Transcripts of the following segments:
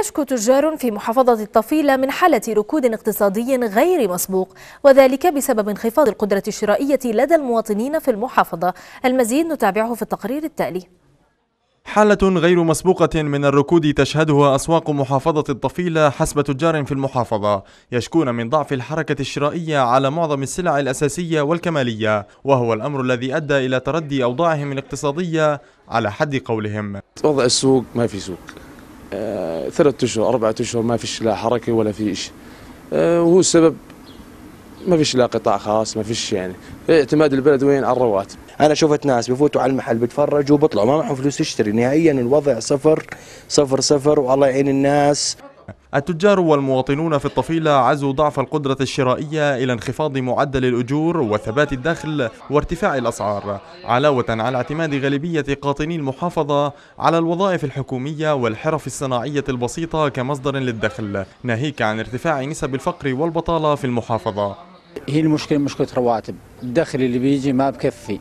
يشكو تجار في محافظة الطفيلة من حالة ركود اقتصادي غير مسبوق وذلك بسبب انخفاض القدرة الشرائية لدى المواطنين في المحافظة المزيد نتابعه في التقرير التالي حالة غير مسبوقة من الركود تشهدها أسواق محافظة الطفيلة حسب تجار في المحافظة يشكون من ضعف الحركة الشرائية على معظم السلع الأساسية والكمالية وهو الأمر الذي أدى إلى تردي أوضاعهم الاقتصادية على حد قولهم وضع السوق ما في سوق آه، ثلاثة أشهر أربعة أشهر ما فيش لا حركة ولا في شيء آه، وهو السبب ما فيش لا قطاع خاص ما فيش يعني اعتماد البلد وين على الرواتب انا شفت ناس بفوتوا على المحل بتفرجوا وبطلعوا ما معهم فلوس يشتري نهائيا الوضع صفر صفر صفر والله يعين الناس التجار والمواطنون في الطفيلة عزوا ضعف القدرة الشرائية إلى انخفاض معدل الأجور وثبات الدخل وارتفاع الأسعار علاوة على اعتماد غالبية قاطني المحافظة على الوظائف الحكومية والحرف الصناعية البسيطة كمصدر للدخل ناهيك عن ارتفاع نسب الفقر والبطالة في المحافظة هي المشكلة مشكلة رواتب الدخل اللي بيجي ما بكفي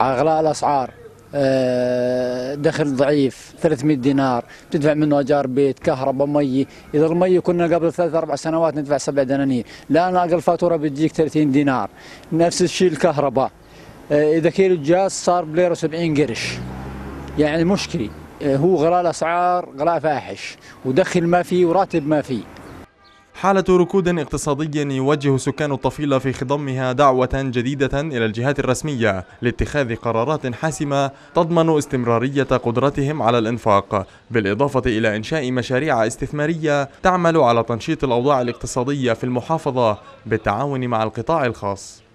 أغلاء الأسعار آه، دخل ضعيف 300 دينار تدفع منه اجار بيت كهرباء مي اذا المي كنا قبل ثلاث اربع سنوات ندفع سبع دنانير الان اقل فاتوره بتجيك 30 دينار نفس الشيء الكهرباء آه، اذا كيلو الجاز صار بليره 70 قرش يعني مشكله آه، هو غلاء الاسعار غلاء فاحش ودخل ما فيه وراتب ما فيه حالة ركود اقتصادي يوجه سكان الطفيلة في خضمها دعوة جديدة إلى الجهات الرسمية لاتخاذ قرارات حاسمة تضمن استمرارية قدرتهم على الإنفاق بالإضافة إلى إنشاء مشاريع استثمارية تعمل على تنشيط الأوضاع الاقتصادية في المحافظة بالتعاون مع القطاع الخاص